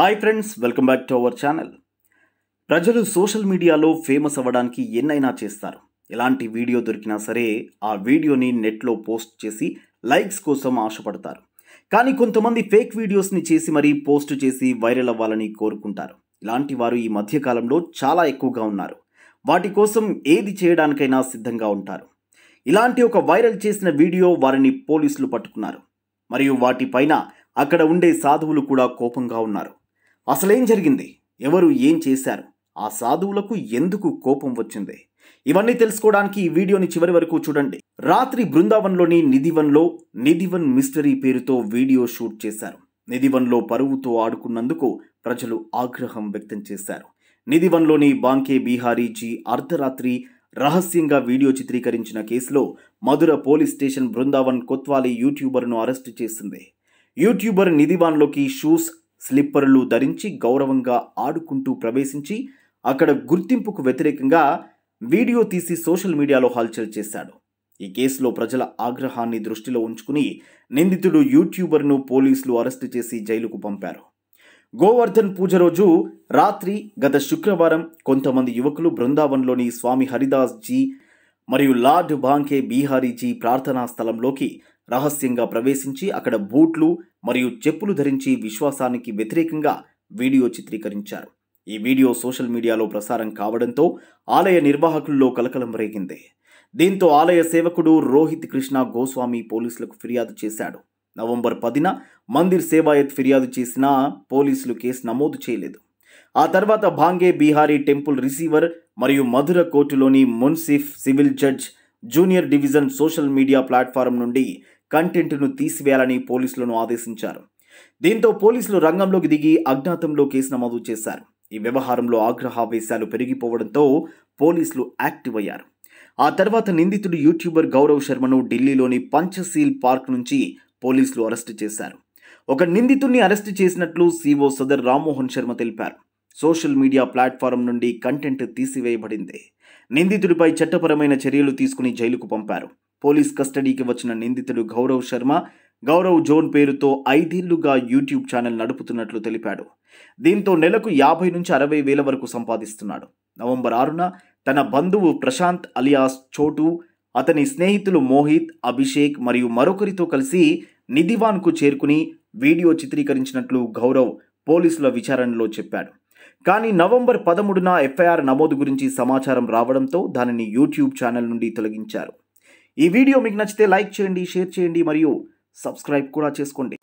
hi friends welcome back to our channel ప్రజలు social మీడియాలో famous అవ్వడానికి ఎన్నైనా చేస్తారు ఎలాంటి వీడియో దొరికినా సరే ఆ వీడియోని నెట్లో పోస్ట్ చేసి లైక్స్ కోసం ఆశపడతారు కానీ కొంతమంది ఫేక్ వీడియోస్ని చేసి మరీ పోస్ట్ చేసి వైరల్ అవ్వాలని కోరుకుంటారు ఇలాంటి వారు ఈ మధ్యకాలంలో చాలా ఎక్కువగా ఉన్నారు వాటి కోసం ఏది చేయడానికైనా సిద్ధంగా ఉంటారు ఇలాంటి ఒక వైరల్ చేసిన వీడియో వారిని పోలీసులు పట్టుకున్నారు మరియు వాటిపైన అక్కడ ఉండే సాధువులు కూడా కోపంగా ఉన్నారు అసలేం జరిగింది ఎవరు ఏం చేశారు ఆ సాధువులకు ఎందుకు కోపం వచ్చింది ఇవన్నీ తెలుసుకోవడానికి ఈ వీడియోని చివరి వరకు చూడండి రాత్రి బృందావన్లోని నిధివన్లో నిధివన్ మిస్టరీ పేరుతో వీడియో షూట్ చేశారు నిధివన్లో పరువుతో ఆడుకున్నందుకు ప్రజలు ఆగ్రహం వ్యక్తం చేశారు నిధివన్లోని బాంకే బీహారీజీ అర్ధరాత్రి రహస్యంగా వీడియో చిత్రీకరించిన కేసులో మధుర పోలీస్ స్టేషన్ బృందావన్ కొత్వాలి యూట్యూబర్ను అరెస్టు చేసింది యూట్యూబర్ నిధివాన్లోకి షూస్ స్లిప్పర్లు ధరించి గౌరవంగా ఆడుకుంటూ ప్రవేశించి అక్కడ గుర్తింపుకు వ్యతిరేకంగా వీడియో తీసి సోషల్ మీడియాలో హల్చల్ చేశాడు ఈ కేసులో ప్రజల ఆగ్రహాన్ని దృష్టిలో ఉంచుకుని నిందితుడు యూట్యూబర్ను పోలీసులు అరెస్టు చేసి జైలుకు పంపారు గోవర్ధన్ పూజ రోజు రాత్రి గత శుక్రవారం కొంతమంది యువకులు బృందావన్లోని స్వామి హరిదాస్ జీ మరియు లార్డ్ బాంకే బీహారీజీ ప్రార్థనా స్థలంలోకి రహస్యంగా ప్రవేశించి అక్కడ బూట్లు మరియు చెప్పులు ధరించి విశ్వాసానికి వ్యతిరేకంగా వీడియో చిత్రీకరించారు ఈ వీడియో సోషల్ మీడియాలో ప్రసారం కావడంతో ఆలయ నిర్వాహకుల్లో కలకలం రేగింది దీంతో ఆలయ సేవకుడు రోహిత్ కృష్ణ గోస్వామి పోలీసులకు ఫిర్యాదు చేశాడు నవంబర్ పదిన మందిర్ సేవాయత్ ఫిర్యాదు చేసినా పోలీసులు కేసు నమోదు చేయలేదు ఆ తర్వాత భాంగే బీహారీ టెంపుల్ రిసీవర్ మరియు మధుర కోర్టులోని మున్సిఫ్ civil judge junior division social media platform నుండి కంటెంట్ను తీసివేయాలని పోలీసులను ఆదేశించారు దీంతో పోలీసులు రంగంలోకి దిగి అజ్ఞాతంలో కేసు నమోదు చేశారు ఈ వ్యవహారంలో ఆగ్రహావేశాలు పెరిగిపోవడంతో పోలీసులు యాక్టివ్ అయ్యారు ఆ తర్వాత నిందితుడు యూట్యూబర్ గౌరవ్ శర్మను ఢిల్లీలోని పంచశీల్ పార్క్ నుంచి పోలీసులు అరెస్టు చేశారు ఒక నిందితుడిని అరెస్టు చేసినట్లు సీఓ సదర్ రామ్మోహన్ శర్మ తెలిపారు సోషల్ మీడియా ప్లాట్ఫారం నుండి కంటెంట్ తీసివేయబడింది నిందితుడిపై చట్టపరమైన చర్యలు తీసుకుని జైలుకు పంపారు పోలీస్ కస్టడీకి వచ్చిన నిందితుడు గౌరవ్ శర్మ గౌరవ్ జోన్ పేరుతో ఐదేళ్లుగా యూట్యూబ్ ఛానల్ నడుపుతున్నట్లు తెలిపాడు దీంతో నెలకు యాభై నుంచి అరవై వేల వరకు సంపాదిస్తున్నాడు నవంబర్ ఆరున తన బంధువు ప్రశాంత్ అలియాస్ చోటు అతని స్నేహితులు మోహిత్ అభిషేక్ మరియు మరొకరితో కలిసి నిధివాన్కు చేరుకుని వీడియో చిత్రీకరించినట్లు గౌరవ్ పోలీసుల విచారణలో చెప్పాడు కానీ నవంబర్ పదమూడున ఎఫ్ఐఆర్ నమోదు గురించి సమాచారం రావడంతో దానిని యూట్యూబ్ ఛానల్ నుండి తొలగించారు ఈ వీడియో మీకు నచ్చితే లైక్ చేయండి షేర్ చేయండి మరియు సబ్స్క్రైబ్ కూడా చేసుకోండి